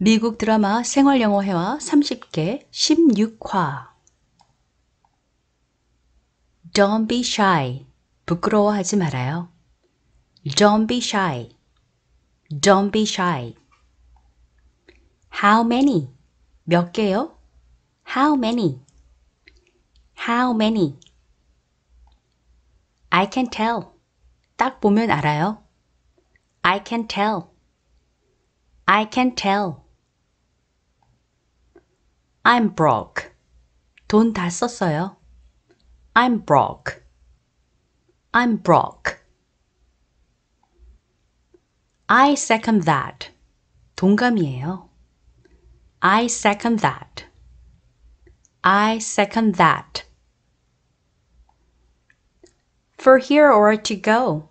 미국 드라마 생활영어회화 30개 16화 Don't be shy. 부끄러워하지 말아요. Don't be shy. Don't be shy. How many? 몇 개요? How many? How many? I can tell. 딱 보면 알아요. I can tell. I can tell. I'm broke. 돈 다 썼어요. I'm broke. I'm broke. I second that. 동감이에요. I second that. I second that. For here or to go.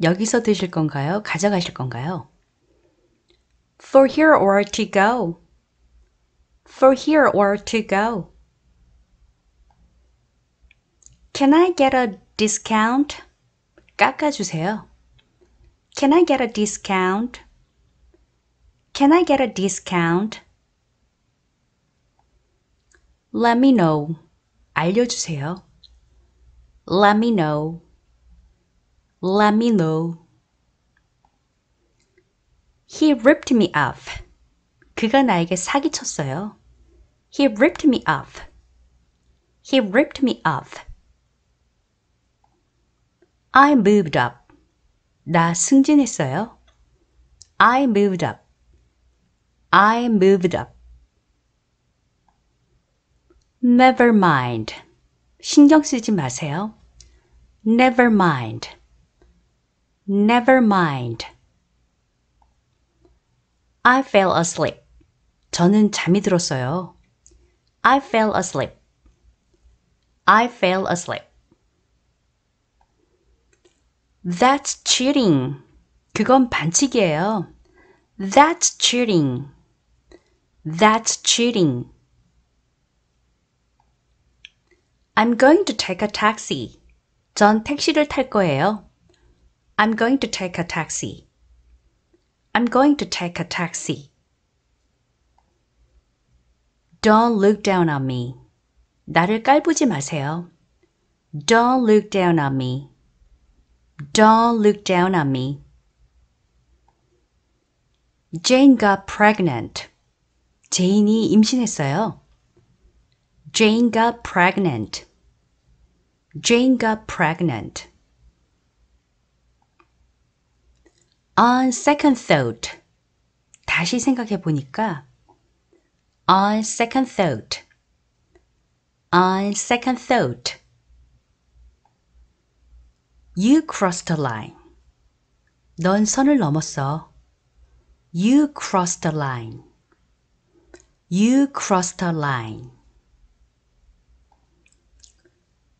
여기서 드실 건가요? 가져가실 건가요? For here or to go for here or to go? Can I get a discount? 깎아주세요. Can I get a discount? Can I get a discount? Let me know. 알려주세요. Let me know. Let me know. He ripped me off. 그가 나에게 사기쳤어요. He ripped me off. He ripped me off. I moved up. 나 승진했어요. I moved up. I moved up. Never mind. 신경 쓰지 마세요. Never mind. Never mind. I fell asleep. 저는 잠이 들었어요. I fell asleep. I fell asleep. That's cheating. 그건 반칙이에요. That's cheating. That's cheating. I'm going to take a taxi. 전 택시를 탈 거예요. I'm going to take a taxi. I'm going to take a taxi. Don't look down on me. 나를 깔보지 마세요. Don't look down on me. Don't look down on me. Jane got pregnant. 제인이 임신했어요. Jane got pregnant. Jane got pregnant. On second thought. 다시 생각해 보니까 On second thought. On second thought. You crossed the line. 넌 선을 넘었어. You crossed the line. You crossed the line.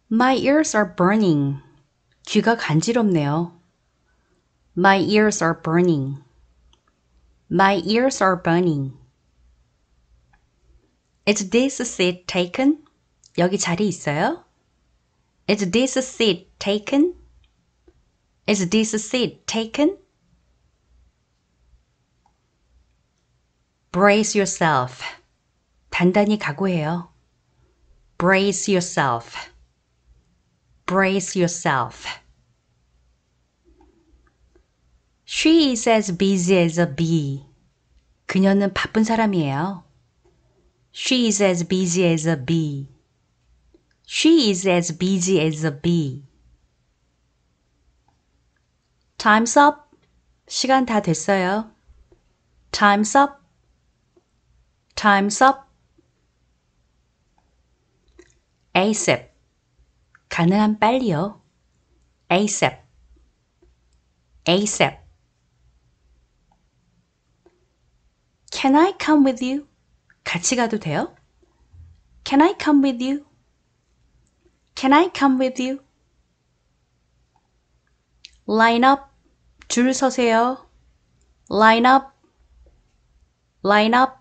My ears are burning. 귀가 간지럽네요. My ears are burning. My ears are burning. Is this seat taken? 여기 자리 있어요? Is this seat taken? Is this seat taken? Brace yourself. 단단히 각오해요. Brace yourself. Brace yourself. She is as busy as a bee. 그녀는 바쁜 사람이에요. She is as busy as a bee. She is as busy as a bee. Time's up. 시간 다 됐어요. Time's up. Time's up. ASAP. 가능한 빨리요. ASAP. ASAP. Can I come with you? 같이 가도 돼요? Can I come with you? Can I come with you? Line up. 줄 서세요. Line up. Line up.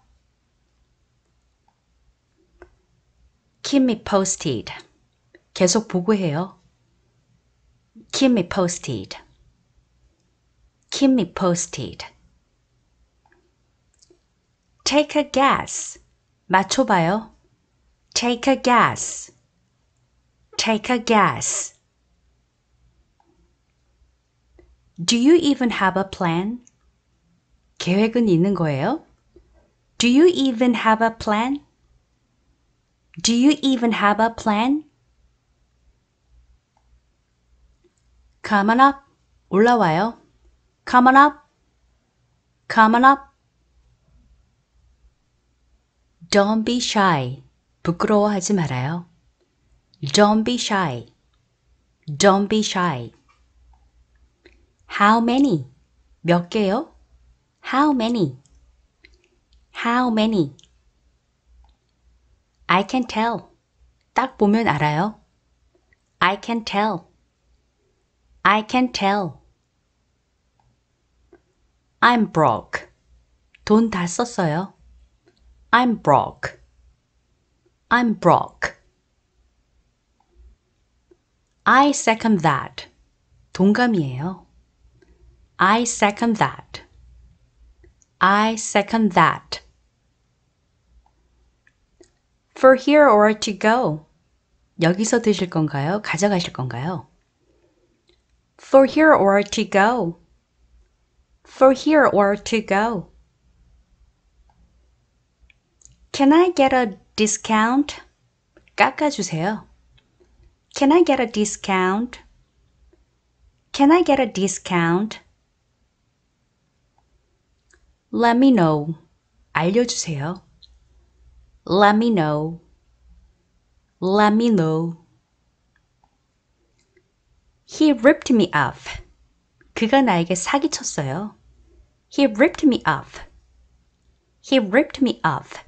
Keep me posted. 계속 보고해요. Keep me posted. Keep me posted. Take a guess. 맞춰봐요. Take a guess. Take a guess. Do you even have a plan? 계획은 있는 거예요? Do you even have a plan? Do you even have a plan? Come on up. 올라와요. Come on up. Come on up. Don't be shy. 부끄러워하지 말아요. Don't be shy. Don't be shy. How many? 몇 개요? How many? How many? I can tell. 딱 보면 알아요. I can tell. I can tell. I'm broke. 돈 다 썼어요. I'm broke. I'm broke. I second that. 동감이에요. I second that. I second that. For here or to go. 여기서 드실 건가요? 가져가실 건가요? For here or to go. For here or to go. Can I get a discount? 깎아주세요. Can I get a discount? Can I get a discount? Let me know. 알려주세요. Let me know. Let me know. He ripped me off. 그가 나에게 사기쳤어요. He ripped me off. He ripped me off.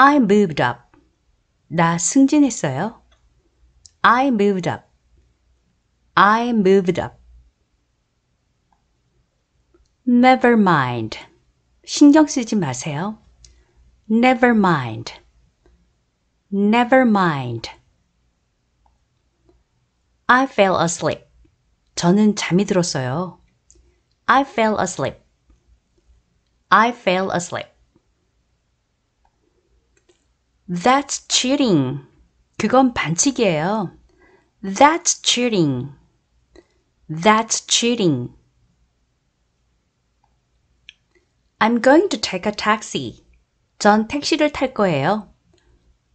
I moved up. 나 승진했어요. I moved up. I moved up. Never mind. 신경 쓰지 마세요. Never mind. Never mind. I fell asleep. 저는 잠이 들었어요. I fell asleep. I fell asleep. That's cheating. 그건 반칙이에요. That's cheating. That's cheating. I'm going to take a taxi. 전 택시를 탈 거예요.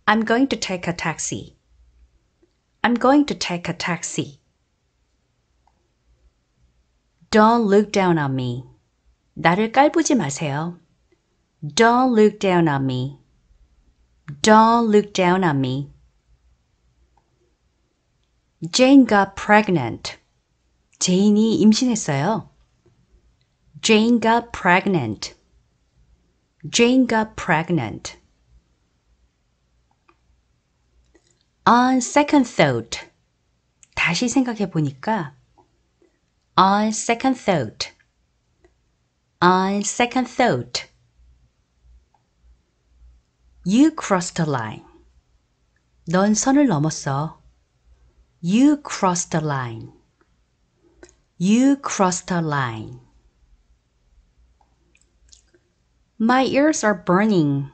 I'm going to take a taxi. I'm going to take a taxi. Don't look down on me. 나를 깔보지 마세요. Don't look down on me. Don't look down on me. Jane got pregnant. 제인이 임신했어요. Jane got pregnant. Jane got pregnant. On second thought. 다시 생각해 보니까 on second thought. on second thought. You crossed the line. 넌 선을 넘었어. You crossed the line. You crossed the line. My ears are burning.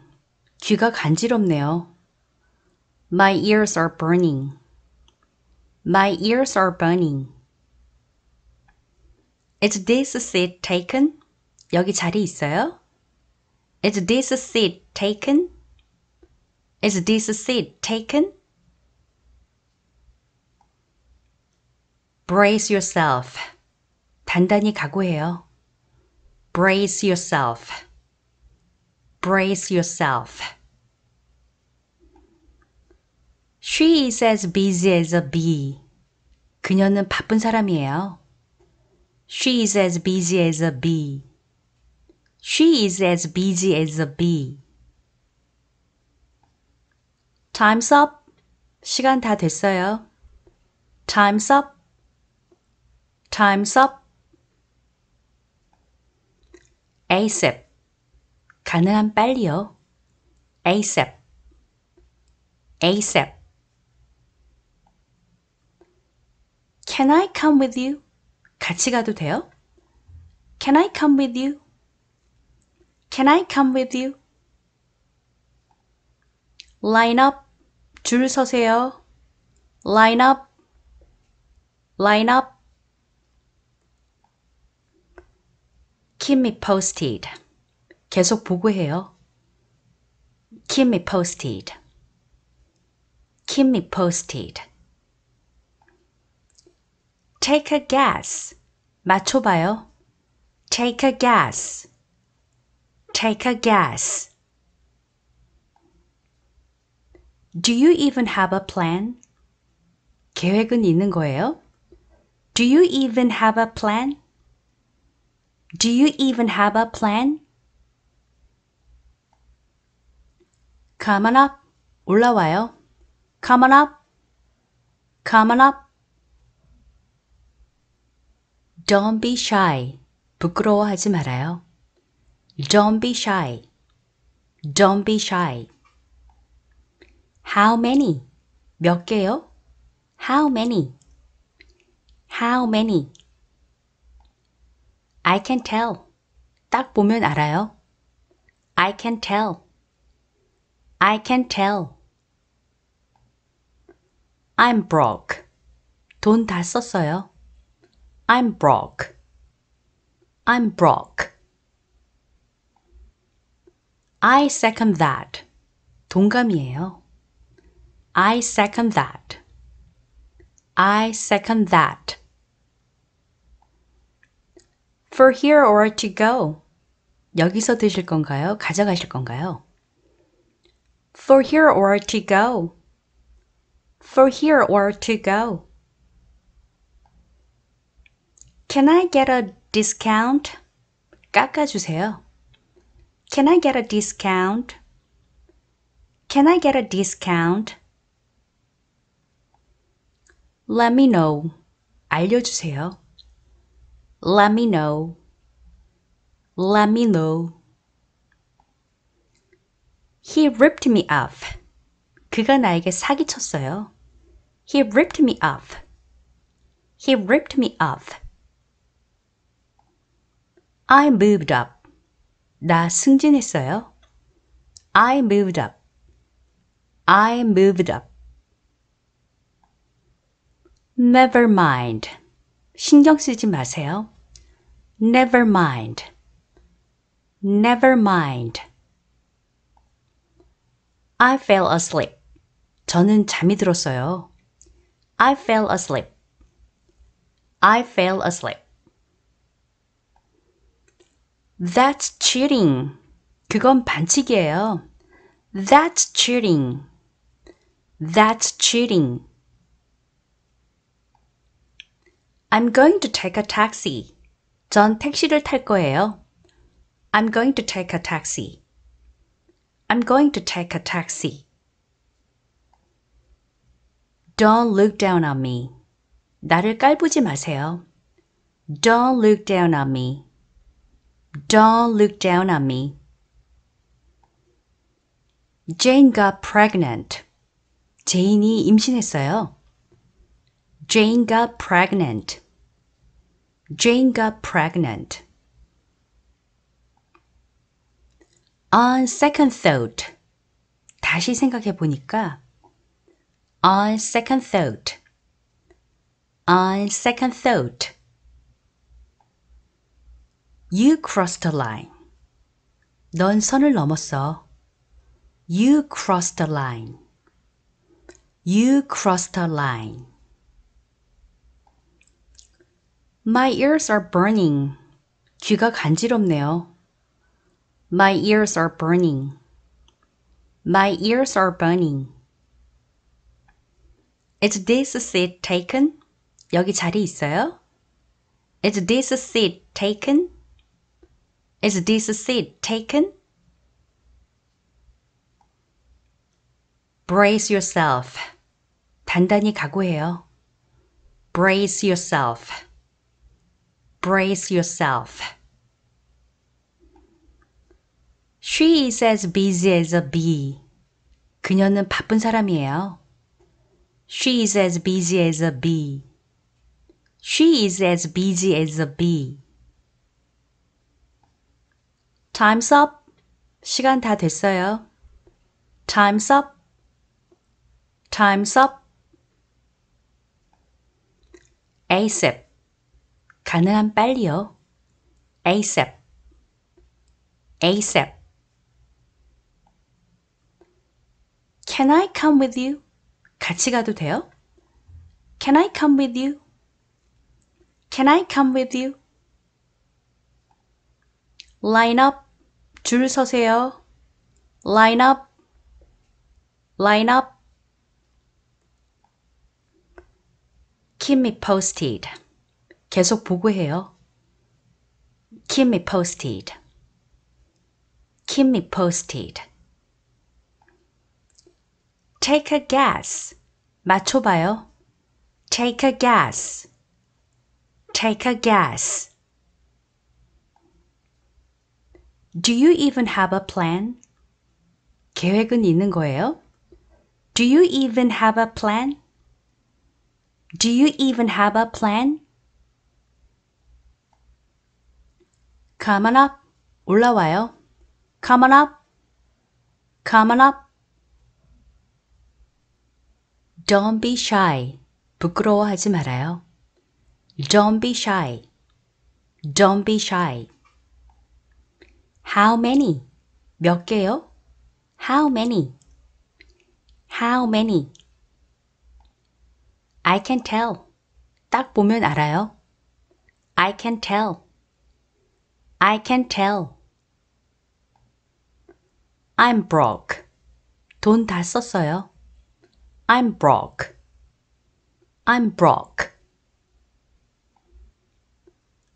귀가 간지럽네요. My ears are burning. My ears are burning. Is this seat taken? 여기 자리 있어요? Is this seat taken? Is this seat taken? Brace yourself. 단단히 각오해요. Brace yourself. Brace yourself. She is as busy as a bee. 그녀는 바쁜 사람이에요. She is as busy as a bee. She is as busy as a bee. Time's up. 시간 다 됐어요. Time's up. Time's up. ASAP. 가능한 빨리요. ASAP. ASAP. Can I come with you? 같이 가도 돼요? Can I come with you? Can I come with you? Line up, 줄 서세요. Line up. Line up. Keep me posted. 계속 보고해요. Keep me posted. Keep me posted. Take a guess. 맞춰봐요. Take a guess. Take a guess. Do you even have a plan? 계획은 있는 거예요? Do you even have a plan? Do you even have a plan? Come on up. 올라와요. Come on up. Come on up. Don't be shy. 부끄러워하지 말아요. Don't be shy. Don't be shy. How many? 몇 개요? How many? How many? I can tell. 딱 보면 알아요. I can tell. I can tell. I'm broke. 돈 다 썼어요. I'm broke. I'm broke. I second that. 동감이에요. I second that. I second that. For here or to go. 여기서 드실 건가요? 가져가실 건가요? For here or to go. For here or to go. Can I get a discount? 깎아주세요. Can I get a discount? Can I get a discount? Let me know. 알려주세요. Let me know. Let me know. He ripped me off. 그가 나에게 사기쳤어요. He ripped me off. He ripped me off. I moved up. 나 승진했어요. I moved up. I moved up. Never mind. 신경 쓰지 마세요. Never mind. Never mind. I fell asleep. 저는 잠이 들었어요. I fell asleep. I fell asleep. That's cheating. 그건 반칙이에요. That's cheating. That's cheating. I'm going to take a taxi. 전 택시를 탈 거예요. I'm going to take a taxi. I'm going to take a taxi. Don't look down on me. 나를 깔보지 마세요. Don't look down on me. Don't look down on me. Jane got pregnant. 제인이 임신했어요. Jane got pregnant. Jane got pregnant. On second thought. 다시 생각해 보니까 on second thought. on second thought. You crossed the line. 넌 선을 넘었어. You crossed the line. You crossed the line. My ears are burning. 귀가 간지럽네요. My ears are burning. My ears are burning. Is this seat taken? 여기 자리 있어요? Is this seat taken? Is this seat taken? Brace yourself. 단단히 각오해요. Brace yourself brace yourself. She is as busy as a bee. 그녀는 바쁜 사람이에요. She is as busy as a bee. She is as busy as a bee. Time's up. 시간 다 됐어요. Time's up. Time's up. ASAP. 가능한 빨리요. ASAP, ASAP. Can I come with you? 같이 가도 돼요? Can I come with you? Can I come with you? Line up. 줄 서세요. Line up. Line up. Keep me posted. 계속 보고해요. Keep me posted. Keep me posted. Take a guess. 맞춰봐요. Take a guess. Take a guess. Do you even have a plan? 계획은 있는 거예요? Do you even have a plan? Do you even have a plan? Come on up. 올라와요. Come on up. Come on up. Don't be shy. 부끄러워하지 말아요. Don't be shy. Don't be shy. How many? 몇 개요? How many? How many? I can tell. 딱 보면 알아요. I can tell. I can tell. I'm broke. 돈 다 썼어요. I'm broke. I'm broke.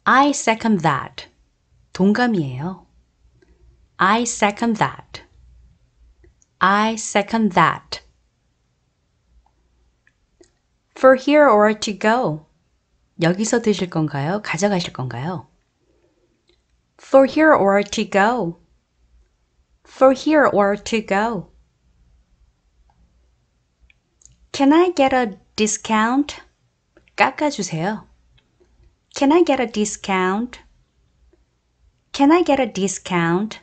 I second that. 동감이에요. I second that. I second that. For here or to go. 여기서 드실 건가요? 가져가실 건가요? For here or to go. For here or to go. Can I get a discount? 깎아주세요. Can I get a discount? Can I get a discount?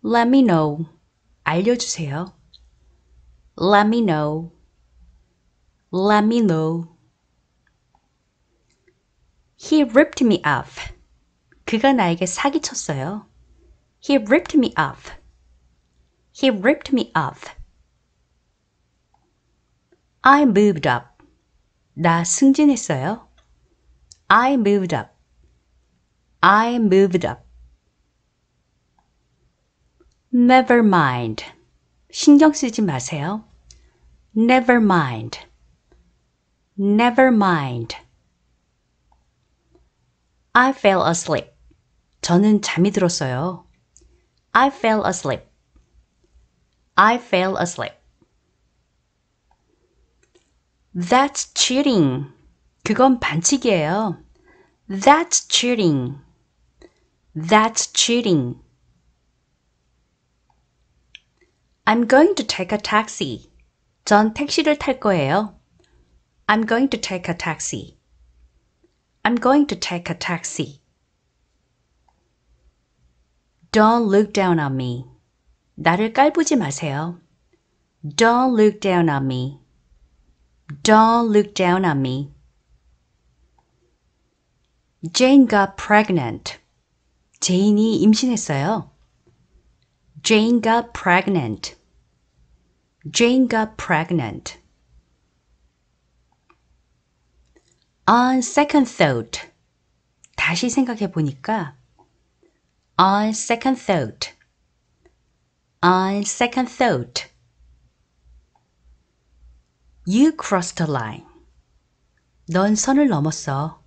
Let me know. 알려주세요. Let me know. Let me know. He ripped me off. 그가 나에게 사기쳤어요. He ripped me off. He ripped me off. I moved up. 나 승진했어요. I moved up. I moved up. Never mind. 신경 쓰지 마세요. Never mind. Never mind. I fell asleep. 저는 잠이 들었어요. I fell asleep. I fell asleep. That's cheating. 그건 반칙이에요. That's cheating. That's cheating. I'm going to take a taxi. 전 택시를 탈 거예요. I'm going to take a taxi. I'm going to take a taxi. Don't look down on me. 나를 깔보지 마세요. Don't look down on me. Don't look down on me. Jane got pregnant. 제인이 임신했어요. Jane got pregnant. Jane got pregnant. On second thought. 다시 생각해 보니까 on second thought. on second thought. You crossed the line. 넌 선을 넘었어.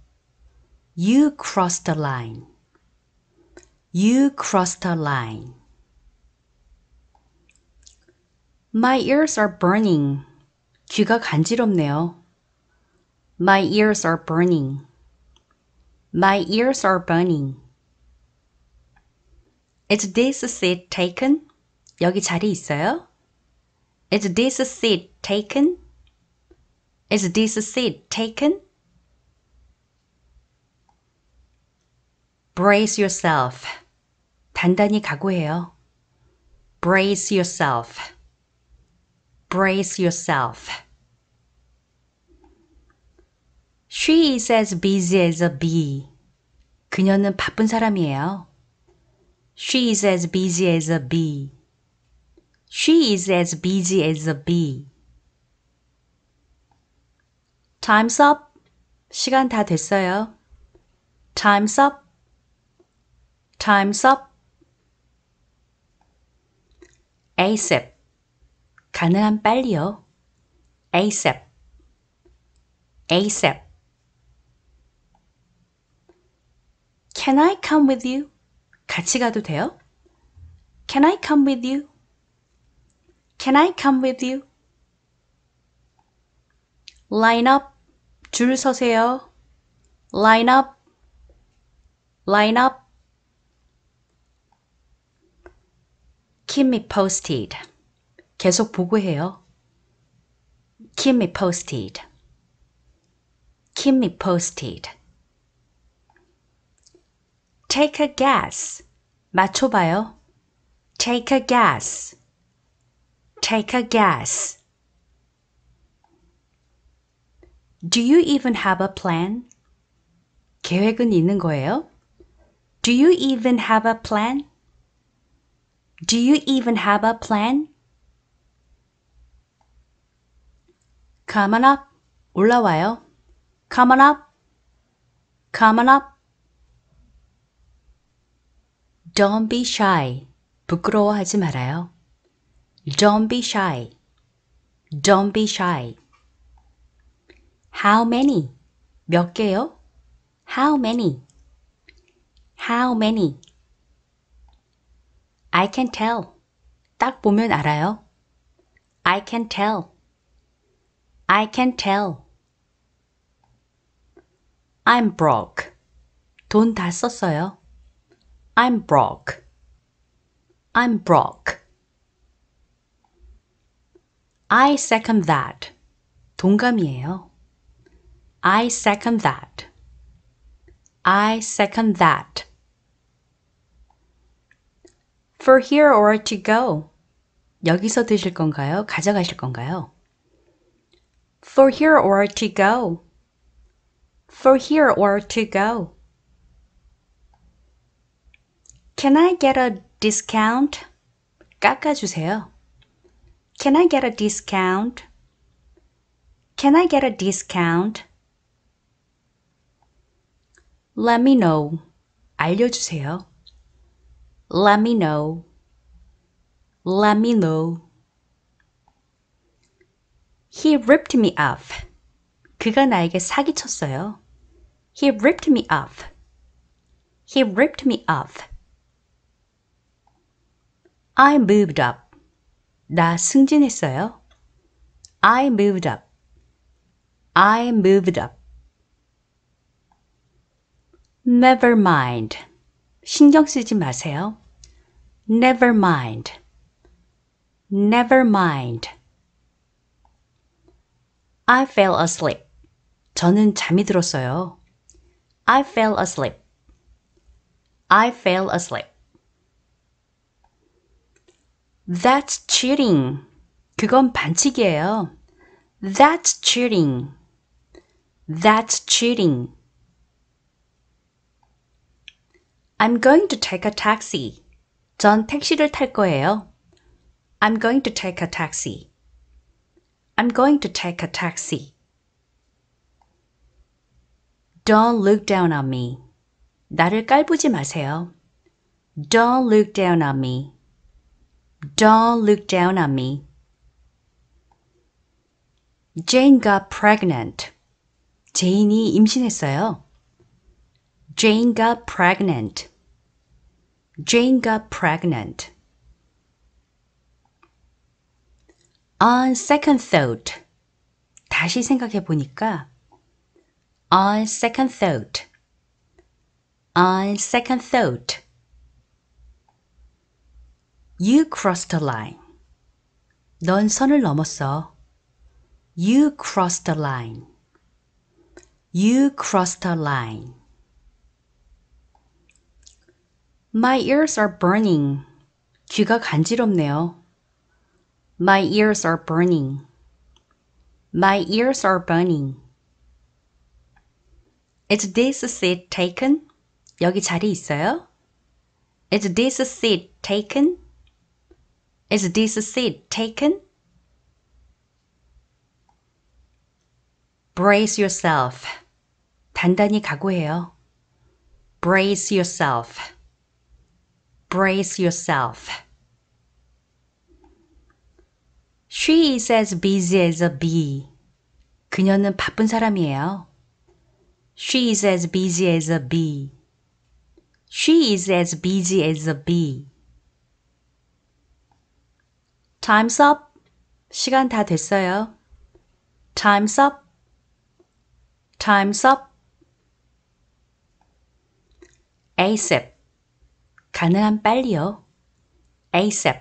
You crossed the line. You crossed the line. My ears are burning. 귀가 간지럽네요. My ears are burning. My ears are burning. Is this seat taken? 여기 자리 있어요? Is this seat taken? Is this seat taken? Brace yourself. 단단히 각오해요. Brace yourself. Brace yourself. She is as busy as a bee. 그녀는 바쁜 사람이에요. She is as busy as a bee. She is as busy as a bee. Time's up. 시간 다 됐어요. Time's up. Time's up. ASAP. 가능한 빨리요. ASAP. ASAP. Can I come with you? 같이 가도 돼요? Can I come with you? Can I come with you? Line up. 줄 서세요. Line up. Line up. Keep me posted. 계속 보고해요. Keep me posted. Keep me posted. Take a guess. 맞춰봐요. Take a guess. Take a guess. Do you even have a plan? 계획은 있는 거예요? Do you even have a plan? Do you even have a plan? Come on up. 올라와요. Come on up. Come on up. Don't be shy. 부끄러워하지 말아요. Don't be shy. Don't be shy. How many? 몇 개요? How many? How many? I can tell. 딱 보면 알아요. I can tell. I can tell. I'm broke. 돈 다 썼어요. I'm broke. I'm broke. I second that. 동감이에요. I second that. I second that. For here or to go. 여기서 드실 건가요? 가져가실 건가요? For here or to go. For here or to go. Can I get a discount? 깎아주세요. Can I get a discount? Can I get a discount? Let me know. 알려주세요. Let me know. Let me know. He ripped me off. 그가 나에게 사기쳤어요. He ripped me off. He ripped me off. I moved up. 나 승진했어요. I moved up. I moved up. Never mind. 신경 쓰지 마세요. Never mind. Never mind. I fell asleep. 저는 잠이 들었어요. I fell asleep. I fell asleep. That's cheating. 그건 반칙이에요. That's cheating. That's cheating. I'm going to take a taxi. 전 택시를 탈 거예요. I'm going to take a taxi. I'm going to take a taxi. Don't look down on me. 나를 깔보지 마세요. Don't look down on me. Don't look down on me. Jane got pregnant. 제인이 임신했어요. Jane got pregnant. Jane got pregnant. On second thought. 다시 생각해 보니까 on second thought. on second thought. You crossed the line. 넌 선을 넘었어. You crossed the line. You crossed the line. My ears are burning. 귀가 간지럽네요. My ears are burning. My ears are burning. Is this seat taken? 여기 자리 있어요? Is this seat taken? Is this seat taken? Brace yourself. 단단히 각오해요. Brace yourself. Brace yourself. She is as busy as a bee. 그녀는 바쁜 사람이에요. She is as busy as a bee. She is as busy as a bee. Time's up. 시간 다 됐어요. Time's up. Time's up. ASAP. 가능한 빨리요. ASAP.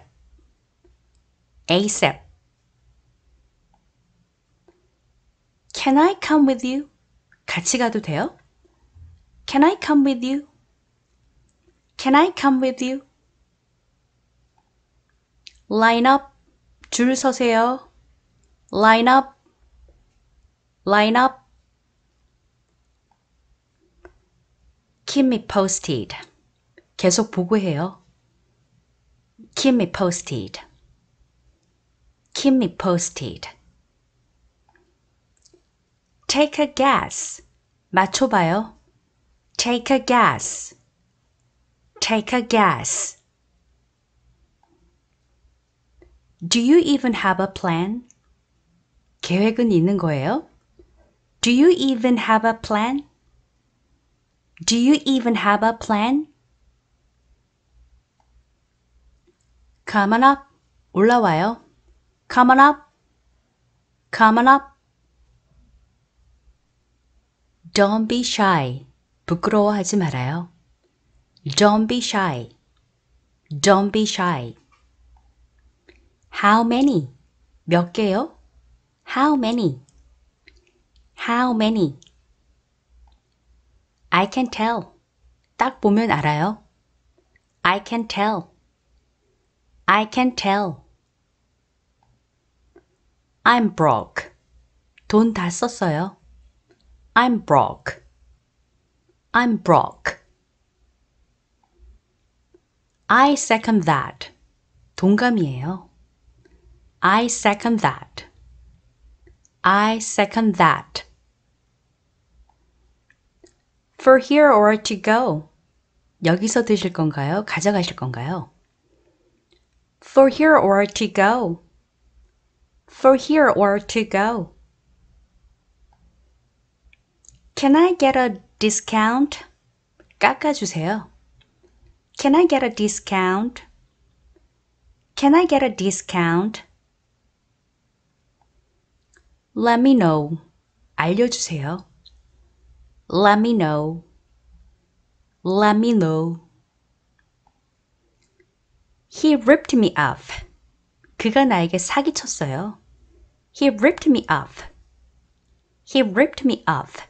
ASAP. Can I come with you? 같이 가도 돼요? Can I come with you? Can I come with you? Line up. 줄 서세요. line up, line up. keep me posted. 계속 보고해요. keep me posted. keep me posted. take a guess. 맞춰봐요. take a guess. take a guess. Do you even have a plan? 계획은 있는 거예요? Do you even have a plan? Do you even have a plan? Come on up. 올라와요. Come on up. Come on up. Don't be shy. 부끄러워하지 말아요. Don't be shy. Don't be shy. How many? 몇 개요? How many? How many? I can tell. 딱 보면 알아요. I can tell. I can tell. I'm broke. 돈 다 썼어요. I'm broke. I'm broke. I second that. 동감이에요. I second that. I second that. For here or to go. 여기서 드실 건가요? 가져가실 건가요? For here or to go. For here or to go. Can I get a discount? 깎아주세요. Can I get a discount? Can I get a discount? Let me know. 알려주세요. Let me know. Let me know. He ripped me off. 그가 나에게 사기쳤어요. He ripped me off. He ripped me off.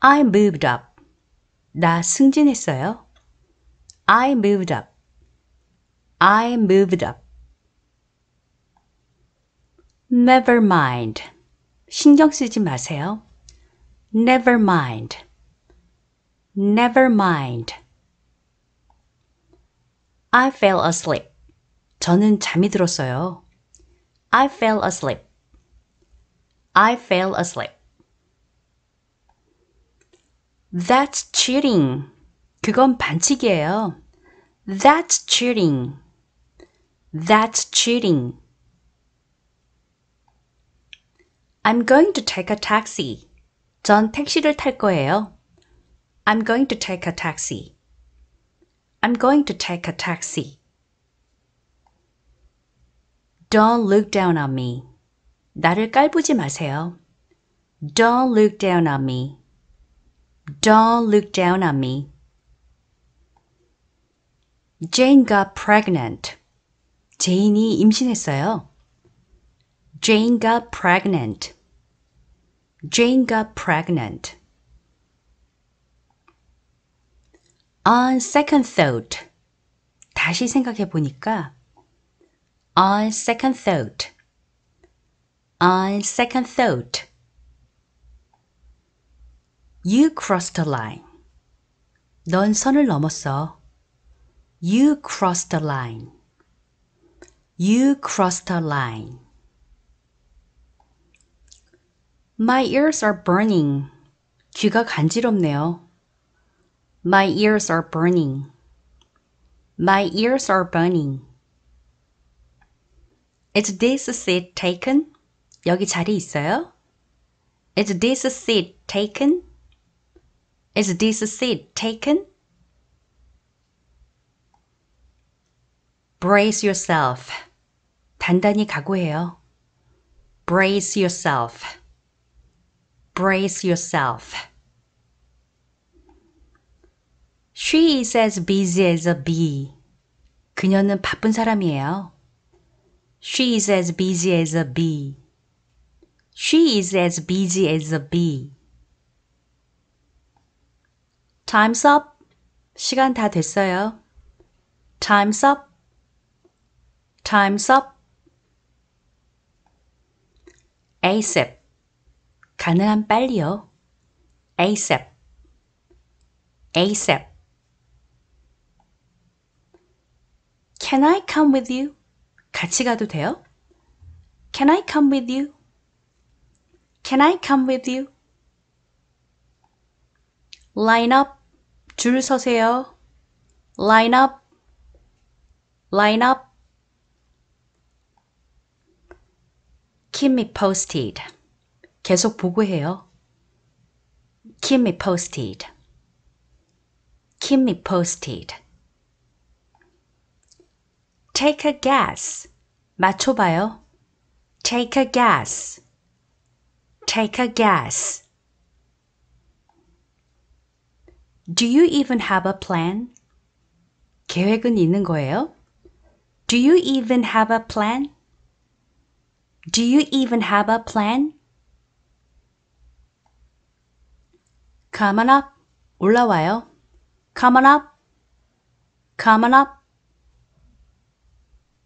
I moved up. 나 승진했어요. I moved up. I moved up. Never mind. 신경 쓰지 마세요. Never mind. Never mind. I fell asleep. 저는 잠이 들었어요. I fell asleep. I fell asleep. That's cheating. 그건 반칙이에요. That's cheating. That's cheating. I'm going to take a taxi. 전 택시를 탈 거예요. I'm going to take a taxi. I'm going to take a taxi. Don't look down on me. 나를 깔보지 마세요. Don't look down on me. Don't look down on me. Jane got pregnant. 제인이 임신했어요. Jane got pregnant. Jane got pregnant. On second thought. 다시 생각해 보니까 on second thought. On second thought. You crossed the line. 넌 선을 넘었어. You crossed the line. You crossed the line. My ears are burning. 귀가 간지럽네요. My ears are burning. My ears are burning. Is this seat taken? 여기 자리 있어요? Is this seat taken? Is this seat taken? Brace yourself. 단단히 각오해요. Brace yourself brace yourself. She is as busy as a bee. 그녀는 바쁜 사람이에요. She is as busy as a bee. She is as busy as a bee. Time's up. 시간 다 됐어요. Time's up. Time's up. ASAP. 가능한 빨리요. ASAP, ASAP. Can I come with you? 같이 가도 돼요? Can I come with you? Can I come with you? Line up. 줄 서세요. Line up. Line up. Keep me posted. 계속 보고해요. Keep me posted. Keep me posted. Take a guess. 맞춰봐요. Take a guess. Take a guess. Do you even have a plan? 계획은 있는 거예요? Do you even have a plan? Do you even have a plan? Come on up. 올라와요. Come on up. Come on up.